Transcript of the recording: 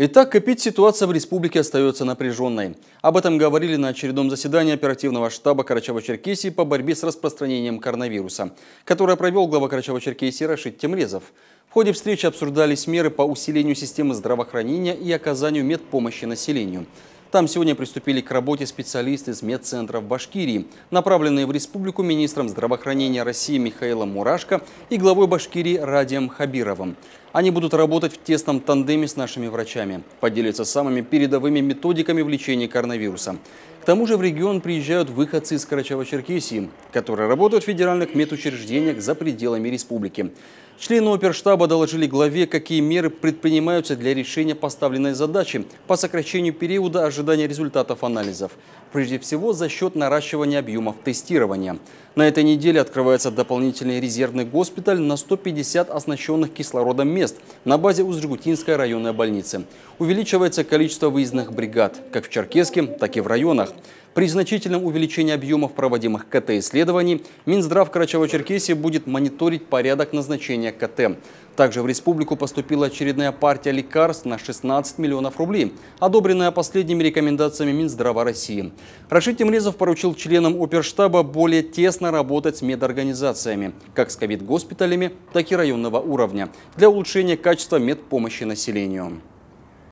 Итак, копить ситуация в республике остается напряженной. Об этом говорили на очередном заседании оперативного штаба Карачаево-Черкесии по борьбе с распространением коронавируса, которое провел глава Карачаево-Черкесии Рашид Темрезов. В ходе встречи обсуждались меры по усилению системы здравоохранения и оказанию медпомощи населению. Там сегодня приступили к работе специалисты из медцентров Башкирии, направленные в республику министром здравоохранения России Михаилом Мурашко и главой Башкирии Радием Хабировым. Они будут работать в тесном тандеме с нашими врачами, поделиться самыми передовыми методиками в лечении коронавируса. К тому же в регион приезжают выходцы из Карачаево-Черкесии, которые работают в федеральных медучреждениях за пределами республики. Члены оперштаба доложили главе, какие меры предпринимаются для решения поставленной задачи по сокращению периода ожидания результатов анализов. Прежде всего, за счет наращивания объемов тестирования. На этой неделе открывается дополнительный резервный госпиталь на 150 оснащенных кислородом мест на базе Узрегутинской районной больницы. Увеличивается количество выездных бригад как в Черкеске, так и в районах. При значительном увеличении объемов проводимых КТ-исследований Минздрав Карачаево-Черкесии будет мониторить порядок назначения КТ. Также в республику поступила очередная партия лекарств на 16 миллионов рублей, одобренная последними рекомендациями Минздрава России. Рашид Темрезов поручил членам оперштаба более тесно работать с медорганизациями, как с ковид-госпиталями, так и районного уровня, для улучшения качества медпомощи населению.